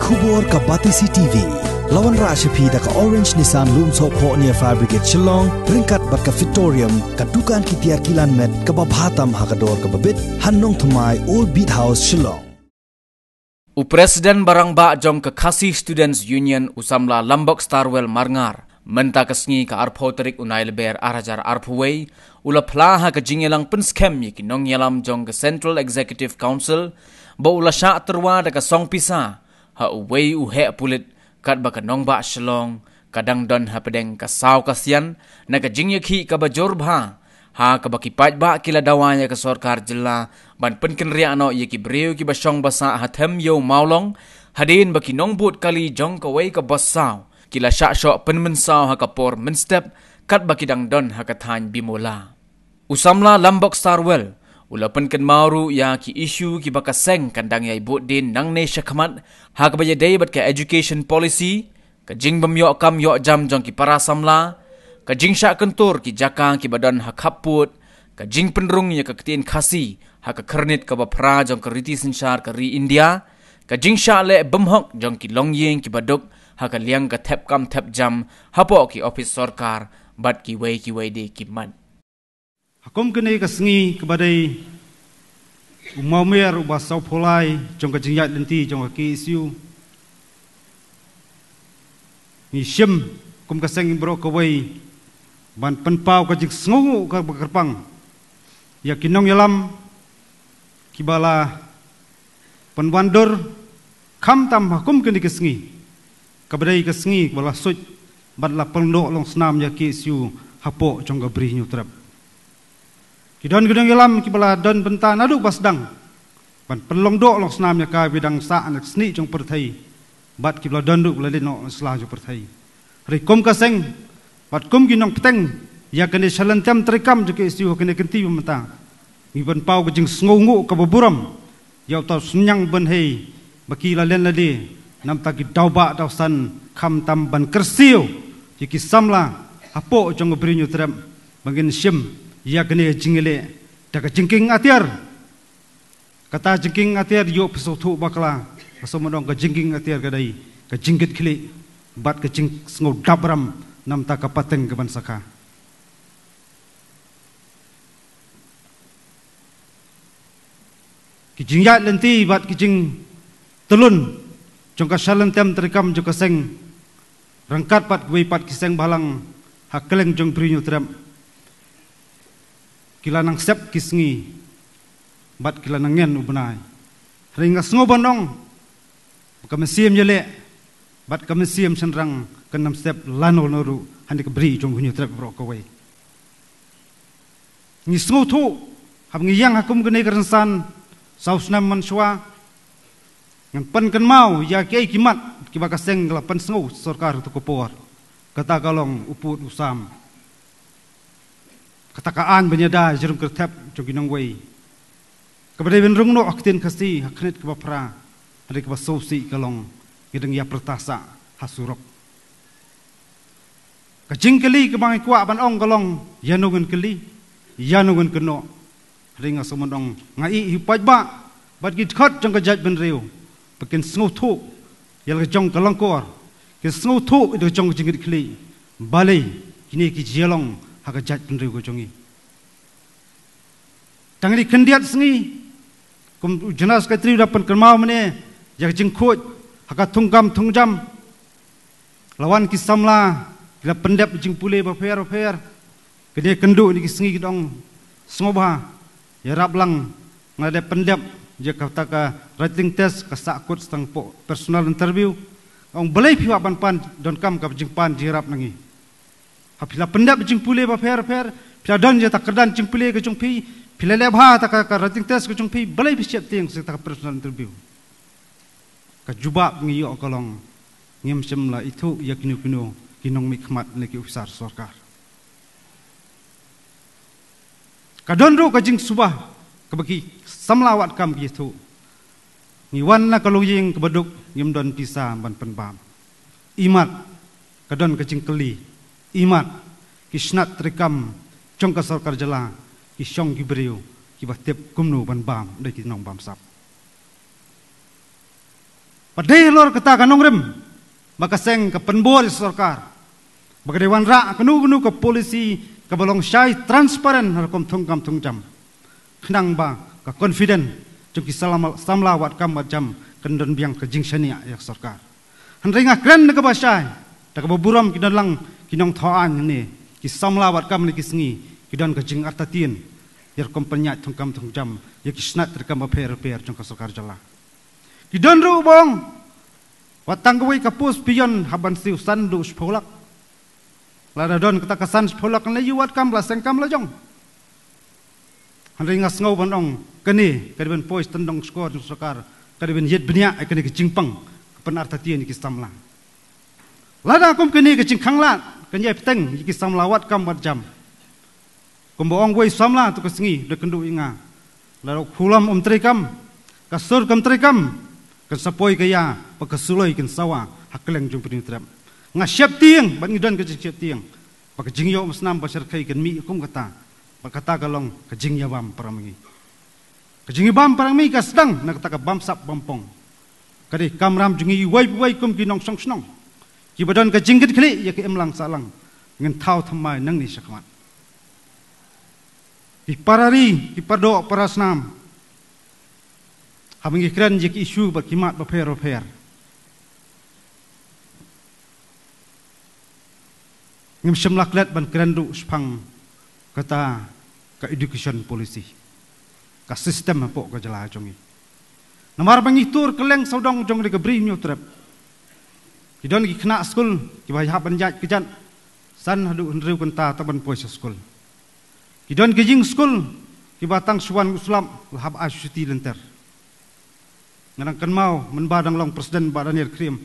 khubor ka batisi tv lawan ra shapi da ka orange nissan loom so pho ni fabricate chilong ringkat bat ke fitorium ka dukan kilan met ke ba bhatam ke babit hannong thumai old beat house chilong u Presiden barang ba jong ka khasi students union usamla lambok starwell marngar menta ka ke ka arpho tarik unail ber arajar arphuwei ula phla ke jingilang penskem pinskem yik nong yalam jong ka central executive council Bau ula sha terwa daga song pisah ha wei u he pulit kat ba kanong ba shlong kadang don ha pedeng ka sau ka sian na ka jingye khi ka ba jor bha ha ka ba ki pat ba ki la dawanya ka sarkar jilla ban pen ken ria no ye ki breu ki ba shong ba sa ha them yo maulong hadin ba ki nong but kali jong ka wei ka ba sau ki la sha sho pen men sau ha ka por men step kat ba ki dang don ha ka thain bimola usamla lambok starwell ulapan kan maru ya ki isu ki baka seng kandang yai bot din nang ne shakmat ha ka baje bat ka education policy ka jing bam kam yok jam jong ki para samla ka jing syak kentur ki jaka ki badan hak haput, ka jing penrung ya ka ketin khasi ha ka kernit ka ba jong ka riti sinchar ka ri india ka jing syak le bam hok jong ki long yeng ki baduk, ha ka liang ka thep kam thep jam hapok ki ofis sorkar, bat ki wei ki wei de ki man Hakom kene ka sengi kepada umau mer ubah sau polai jong ka jingyat denti jong ka kisiu. Ni sim kum ka sengi bro ka wei ban pen pau ka jing sengu ka Ya kinong yalam kibala pen wandor kam tam hakom kene ka sengi. Kepada kesengi sengi, kepada suci, Badlah penduk long senam ya kisiu, Hapok congga beri terap. Kidon gedeng ilam ki bala don benta naduk basdang. Pan pelong do lok snam ya ka bidang sa anak sni jong perthai. Bat ki bala don duk bala no sla jong perthai. Ri kum ka seng bat kum gi nong teng ya kene salan tem trikam juk isi ho kene kenti menta. Ni ban pau ge jing ngu ka buburam. Ya ta sunyang ben hei baki la len ladi, di. Nam ta ki dau dau san kam tam ban kersiu. Ki samla apo jong brinyu trem. Mungkin sim yak ne jingle daga jingking atiar kata jingking atiar yo pso thu bakla so mo dong ga jingking atiar ga dai ga jingkit khli bat ga jing sngo dabram nam ta ka pateng ga ban saka ki jing lenti bat ki jing telun jong ka salen tem terikam jong ka seng rangkat pat gwei pat ki seng balang hakleng jong prinyu tram kilanang sep kisngi bat kilanangen ubnai ringa sngo banong kamasiem yele bat kamasiem senrang kenam sep lano noru handi ke bri jong hunyu trap bro kawai ni sngo tu hab ngi yang hakum gnei karan san sausnam manswa ngan pen ken mau ya ke kimat kibaka seng lapan sngo sorkar tu kopor kata kalong uput usam katakaan benyada jerum kertap joginang wei kepada ben rungno aktin kasi haknet ke bapra hari ke basosi kalong gedeng ia pertasa hasurok kajing keli ke bang kuak ban ong kalong yanungan keli yanungan keno hari ngasuman mondong ngai hipaj ba bat git khot jong ke ben riu pekin snuthu yel ke jong kalong kor ke snuthu itu jong jingit keli balai kini ki jelong haga jat kendri go jongi tangri kendiat sengi kum jenas ka tri dapan kerma mane jaga jengkut, khut haga thungkam thungjam lawan ki samla la pendap jeng pule ba fer fer kene kendu ni ki sengi dong smoba ya rablang ngada pendap, je kata ka eh, rating test ka sakut sang personal interview ong belai piwa ban pan don kam ka jing pan jirap nangi phila pandap ching pule ba fer fer phila dang je ta kardan ching pule ge chung phi phila le bha ta ka kar ting tes ge chung phi balai bi chep ting se interview ka juba ngi yo kolong ngim chim la ithu yak nyu kinu kinong mi khmat ne ki ufsar sarkar ka subah ka bagi samlawat wat kam ki thu ngi wan na ka lu don pisah ban penbam imat ka don ka jing kali iman kishna trikam chongka sarkar jala ki shong ki breyo ki ba tep kumnu ban bam de ki nong bam sap padhe lor kata ka nong rem maka seng ka penbor sarkar maka dewan ra kanu kanu ka policy ka balong shai transparent har kom thong kam thong jam khnang ba ka confident chong ki salama samla wat kam ma jam kendon biang ka jingshania ya sarkar han ringa kren ka ba shai ta ka buram ki lang kinong thoan ni ini somla wat kam ni ki singi ki don kajing artatin yer kompanya thongkam thongjam ye ki snat terkam ape repair jong kasokar jala ki don ru bong wat kapus pion haban siu sandu spolak la da don kata kasan spolak na yu wat kam la sengkam la jong han ringa sngau banong kani pois tendong skor jong sokar kadiben yet bnia ai kani ki jingpang penartatian ki samlang Lada kum kini ke cing kang lat, kenyai peteng, iki sam lawat kam wat jam. Kum boong wai samla tu ke sengi, kendu inga. Lada kulam um terikam, kasur kam terikam, kan sepoi ke ya, pekesuloi kan sawa, hakeleng jumpa ni terap. Nga siap tiang, bat ngidon ke cing siap tiang. Pak jing yo masnam pasar kai kan mi kum kata, pak kata kalong ke jing ya bam paramangi. Ke jing bam paramangi ka sedang, nak kata ke bam sap bampong. Kadi kamram jingi wai wai kum kinong song song. ยู่บนกระจิงกิดคลิยากเอ็มลังสลังเงินเท่าทำไมนั่งนี่สักวันปีปารารีปีปารดอกปารสนามหามึงกิเกรนยากอิชูบักกิมาตบักเพรบักเพรเงิมชมลักเล็ดบันเกรนดุสพังกตากับ education policy กับ system พวกกับจลาจงี Namar bangi tur keleng saudang jong di kebri nyutrep. trap. Kidon gi kena skul, ki bai hap anjat kejat. San hadu hendriu kenta taban pois skul. Kidon gi jing skul, ki batang suwan muslim hap asyuti lenter. Ngarang kan mau men badang long presiden badan yer krim.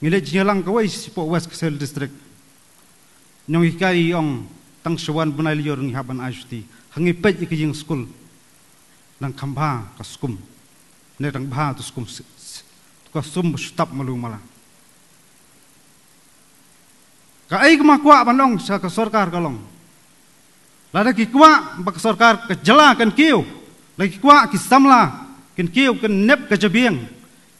Ngile jinyalang ka wais po west kesel district. Nyong hikai yong tang suwan bunai lior ngi hap asyuti. Hangi pet gi jing skul. Nang kamba ka skum. Nerang bha tu skum. Ka sum shtap malu malang. Ka ai ma kwa ban dong sa ka sarkar ka long. La da ki kwa ba ka sarkar ka jala kan kiu. La ki kwa ki samla kan kiu kan nep ka jabiang.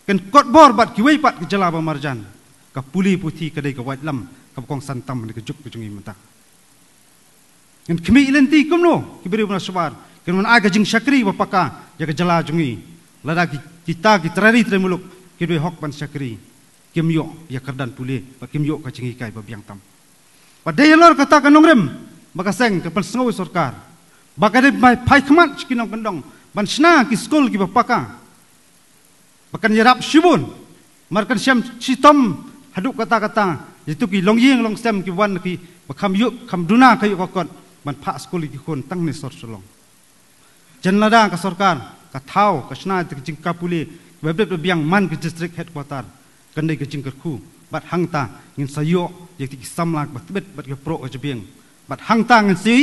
Kan kot bor bat ki wei pat ka jala ba marjan. Ka puli puti ka dai ka wat lam ka kong santam ni ka juk ka jungi mata. Kan kmi ilenti ti kum no ki beri bun sabar. Kan mun aga jing syakri ba paka ya ka jala jungi. Lada da ki kita ki terari terimuluk ki dui hok ban syakri kim yo ya kerdan pule Pak kim yo ka chingi kai ba biang tam pa de yelor ka ta kanong rem ba ka seng ka pal sngoi sarkar ba ka de mai phai khman chki nong kandong ban sna ki skol ki ba paka ba kan yarap shibun mar kan sham chitom kata kata itu ki long yeng long sem ki wan ki ba kham yu duna ka yu ka ban pha skol ki kon tang ni sor solong jannada ka sarkar ka thau ka sna ti jing puli ba ba yang man ki district headquarter កណ្ដីកជិងកខូបាត់ហង្តាញិនសយោយេតិសំឡាក់បាត់បិទបាត់កប្រោកជាៀងបាត់ហង្តាញិនស៊ី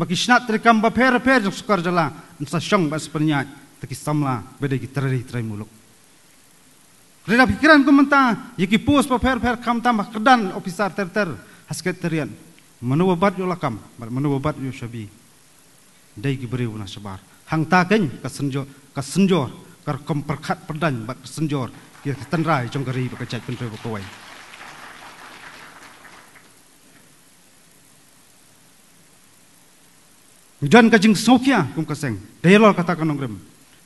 មកគិស្នាត្រកំបាភេរភេរសុខរជាឡាអ៊ិនសសងបាសបញ្ញាតតិសំឡាបេដេគិត្រារីត្រៃមូលុករិរាភិក្រានគំតាយេគិពូសបាភេរភេរខំតាមកដានអូភិសាតើតើហស្កេតរៀនមនុបបាត់យោឡកំបាត់មនុបបាត់យោឆាប៊ីដេគិបរីវណាសបាហង្តាកេញកសិនយោកសិនយោកកំប្រខាត់ប្រដាញ់បាត់សិនយោយើងស្ទិនរាយចុងករីប្រកចាច់ពិនព្រះបកួយយន់កាជិងសូគៀគុំកសែងដេលលកតាកនងរឹម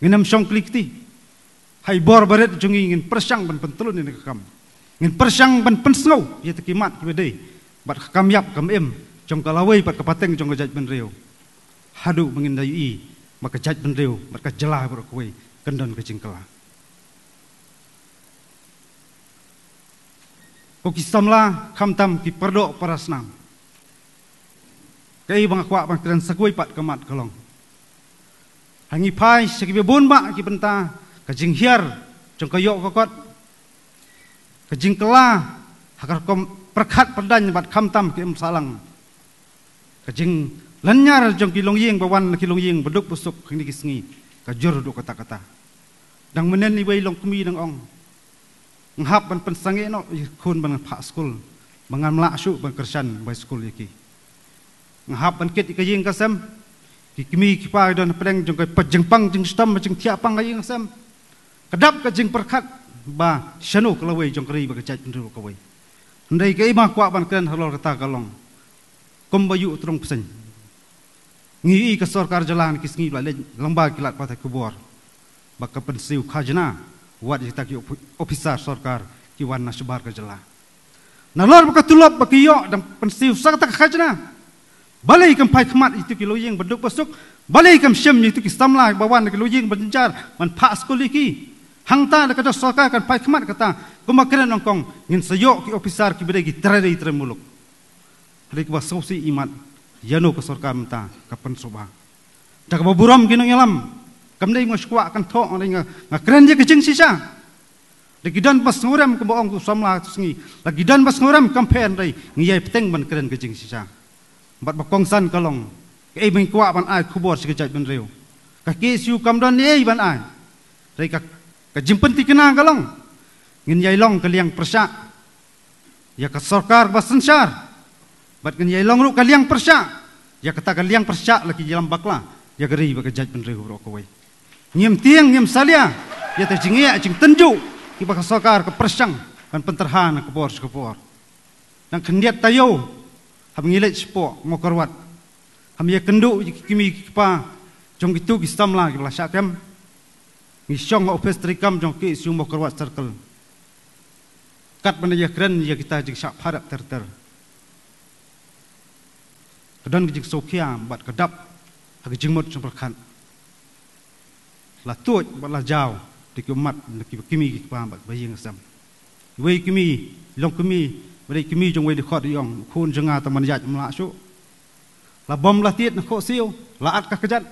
ងិនំសុងក្លិកទីហើយបរបរិតជងីងិនប្រសាងបនបន្ទលនេះកកម្មងិនប្រសាងបនបនស្ងោយេតគីម៉ាត់គីដេបាត់កកម្មយ៉ាប់កំអឹមចុងកលាវៃបាត់កបតេងចុងកចាច់ពិនរាវហាឌូមងិនដៃអ៊ីមកកចាច់ពិនរាវបាត់កចលាប្រកួយកណ្ដុនកជិងក្លា Kukisamla khamtam pi perdo parasnam. Kai bang kwa bang tren sakui pat kamat kolong. Hangi pai sakib bun ba ki penta ka jing hier jong kayok kokot. Ka jing kala hakar kom perdan pandan bat khamtam ki msalang. Ka jing lenyar jong ki longying bawan ki longying beduk busuk kini ni kisngi ka kata-kata. Dang menen ni bai long kumi dang ong ngap ban pensangi no kun ban pha school mangan mla shu ban kersan ban school yaki ngap ban ket ka jing kasam ki kimi ki pa don pleng jong ka pajing pang jing stam jing thia pang ka jing kasam kadap ka jing parkhat ba shanu ka lawai jong kri ba ka chat ndu ka wai ndai ke ma kwa ban kren halol kata ka long kum bayu trong pseng ngi i ka sarkar jalan kis ngi ba le lamba kilat pa ta kubor ba ka pensiu khajna wat kita ki ofisar sarkar ki wan nasbar ke jela na lor ka tulop ba kiyo dan pensiu sa ta khaj na balai kam pai khmat itu ki loying beduk pasuk balai kam syem itu ki samla ba wan ki loying bencar man pa skuli ki hang ta da kata sarkar kan pai khmat kata kuma kena nongkong ngin sayo ki ofisar ki bere ki tradi tremuluk halik ba sosi imat yano ka sarkar mta ka pensuba tak ba buram ginong ilam kam dai mo shkuwa kan tho orang ringa nga kren je kiching si cha de pas ngoram ko ong somla sngi lagi dan pas ngoram kam phen dai ngi ye ban kren kecing si bat ba san kalong ke ibing kwa ban ai khubor si kichai ban reu ka ke siu kam don ye ban ai rei ka ka jimpen ti kena kalong ngin yai long kaliang persa ya ka sarkar basan char bat ngin yai long ru kaliang persa ya kata kaliang persa lagi jalan bakla ya geri bagai jaj ben reu ro nyim tiang nyim salia ya te jing ya jing tenju ki ba sokar ke persang dan penterhan ke por ke por Yang kendiat tayo ham ngilet sipo mokorwat ham ye kendo kimi pa jong itu ki samla ki la syakem ni syong ho pestrikam jong ki sium mokorwat circle kat mana ye kren ye kita jing syak harap ter ter kedan ki jing sokia bat kedap agi ki jing ลาตัวบลาจาวตะกมัดนกิบกิมีความบัดไปยิงสัมเวกิมีลงกิมีไม่ได้กิมีจงเวดีขอดยองคูนจงอาตมันยัดมลาชุลาบอมลาเตียนโคซิวลาอัดกะกจัด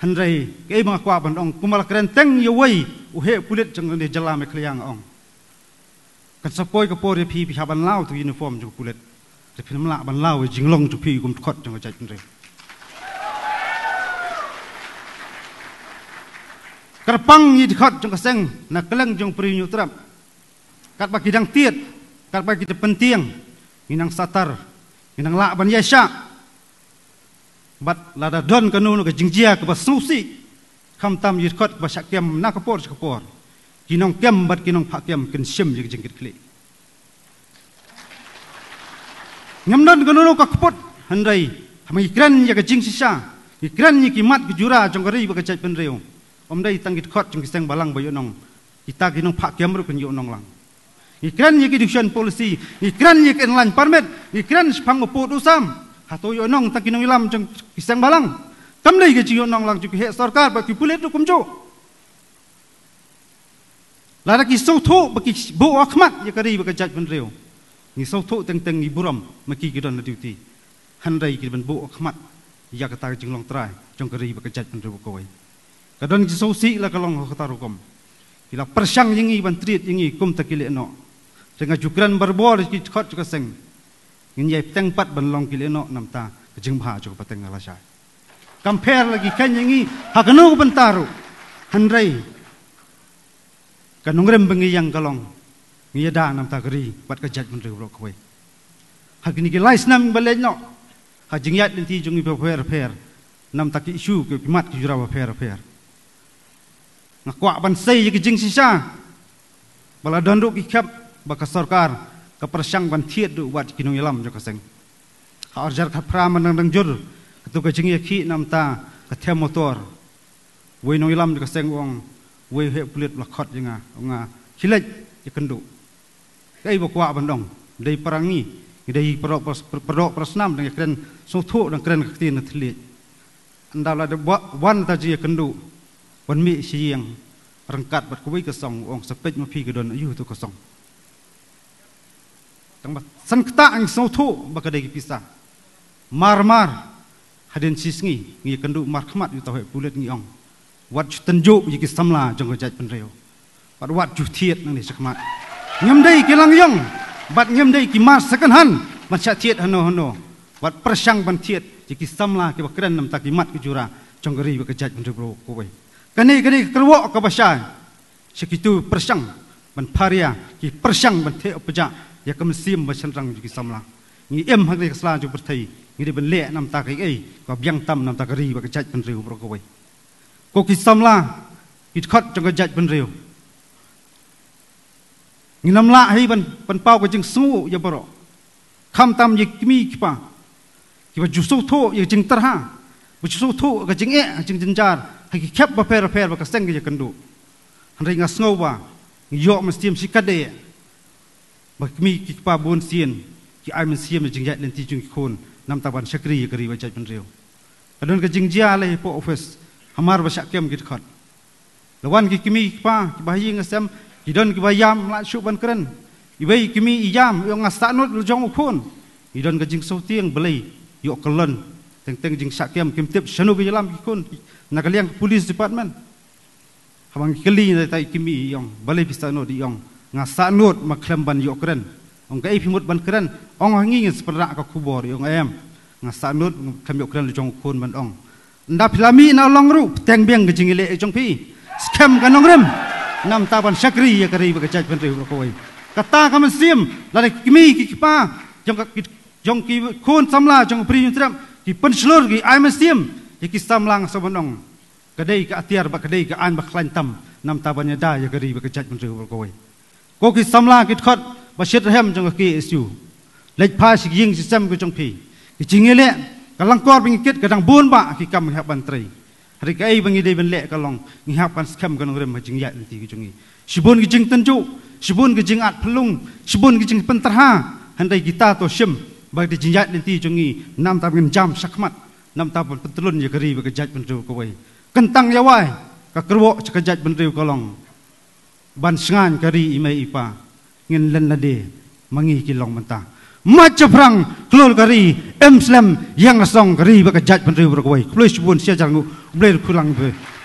ฮันไรยเกมากว่าบันองกุมารกรนเต็งเยวัยอุเหกุลิตจงเดจลาเมคลียงองกันสะโพยกับโพรีพีพิชาบันเล่าตัวยูนิฟอร์มจงกุลิตจะพิมลาบันเล่าจิงลงจุพีกุมขอดจงกจัดฮันไร Kerpang yi dikhot jong keseng na keleng jong peri nyu trap. Kat pagi dang tiet, kat pagi de penting, minang satar, minang la ban Bat lada don kanu no ke jingjia ke basusi. Kam tam yi dikhot ke basak kem na kapor sekapor. Kinong kem bat kinong pak kem kin sim jing jingkit kli. Ngam don kanu no ke kapot handai. Hamai kren ya ke jing sisa. Ikran ni kimat kejura jong ke ribu ke cai penreung om dai tangit khot jung kiseng balang bayu nong kita ginong pak kiam ru kun nong lang ikran ye kidukshan policy ikran ye ken lan permit ikran spang upu dusam hato yo nong tak ginong ilam jung kiseng balang kam dai ge chiyo nong lang juk he sarkar ba ki pulet ru kumjo lara ki so tho ba ki bo akhmat ye kari ba kajat ben ni so teng teng ni buram ma ki gidon na duty handai ki ben bo akhmat ya kata jung long trai kadang ji sousi la kalong kata rukom kila persang yingi ban trit yingi kum takile no jenga jukran berbor ki khot ka seng ngin yai teng pat ban long kile no nam ta kejeng bha jo pateng ala sha compare lagi kan yingi hakno ko ban taru hanrei kanung rem bengi yang kalong ngiya da enam ta kri pat kejat menteri ban ro khoi hakni ki lais nam bale no hajing yat din ti jungi pe pher ta kisuh isu ki mat ki Kwa ban say ki jing sisha. Bala don ki kap ba ka sarkar ka prashang ban thiet du wat ki nong yalam jo ka seng. Ka arjar ka pra man nang jur ka tu ka jing ki nam ta ka the motor. Wei nong yalam jo ka seng wong wei he pulit la khot jinga nga khilaj ki kendu. Ka i ba kwa ban dong dei parangi dei pro pro prasnam dengan kren so thu dengan kren ka tin thli. Andala de wan ta ji kendu. วันมีเชียงรังกัดบัดกุ้ยกระสององสเปกมาพีกระดนอายุตุกระสองตั้งบัดสันกตาอัสาวทุบักกระไดกิพิซามารมาร์ฮัดินซิสงีงีกันดูมาร์ขมัดอยู่ตัวเหตุปุเลตงีองวัดจุตันยุยิกิสัมลาจงกระจัดเป็นเร็ววัดวัดจุเทียดนั่งเดชขมัดเงียมได้กิลังยองบัดเงียมได้กิมาสักันหันมันชะเทียดฮันโนฮันโนวัดประชังบันเทียดยิกิสัมลาเกี่ยวกักเรนนำตากิมัดกิจุระจงกระรีบักกระจัดเป็นเร็วโก้ไ kini kini keluar ke pasar sekitu persang menparia ki persang mente opja ya kemsim mesenrang ki samla ni em hakri kasla ju bertai ni de benle nam ta ki ei biang tam lah. nam ta ri ba kecat pen riu pro ki samla ki khat jang ka jat pen riu nam la hi ban pen pau ko jing ya bro Kam tam ji kmi ki pa ki ba ju so tho ya jing tar ha ju so tho ka jing e hagi kep ba per per ba ka seng ge kendu hanri nga snow ba yo ma stim si kade ba mi ki pa bon sien ki ai ma sien ma jingjat len ti jing khon nam ta ban shakri ye kari ba chaj ban reo adon ka jingjia le po office hamar ba shakem git khat lawan ki kimi ki pa ki ba yi nga sem ki don ki ba yam la shu ban kren ibei kimi i yam yo nga sta nut lu jong khon i don ka jing so tieng belai yo kelon teng teng jing sak kem kem tip shanu bi lam kun na kaliang police department hamang kli na tai kimi yong bale bi sano di yong nga sa not ma klem ban yo kren ong ga ipimut ban kren ong ong ngi ngis pra ka kubor yong em nga sa not kem yo kren jong kun ban ong nda pilami na long ru teng beng ge jing le jong pi skem ka nong rem nam ta ban sakri ya kari ba ka chaj ban ri ko koi kata kam sim la kimi ki pa jong ka jong ki kun samla jong pri yun tram ki pen selur ki ai mestim ki kisam lang sabonong kedai ka atiar ba kedai ka an ba klantam nam ta banya da ya gari ba kejat mun ba koi ko ki samla ki khot ba shet rem jong ki isu lek pa si ying si sam ku jong pi ki jingele ka lang kor bing ket ka dang bun ba ki kam ha ban tri hari ka ai bang ide ban le ka long ngi ha pan skam ka nong rem ma jing ya ti ki jong ni sibun ki jing tan ju sibun ki jing at phlung sibun ki jing pan tar ha han dai gita to shim bagi di nanti jungi enam tabin jam sakmat enam tabun petelun je keri ke jaj bendu ko kentang ya wai ka kerwo ke jaj bendu kolong ban sengan keri imai ipa ngin len lade mangi kilong menta macha prang klul keri em slam yang song keri ke jaj bendu ko wei kulis bun sia jangu blair kulang be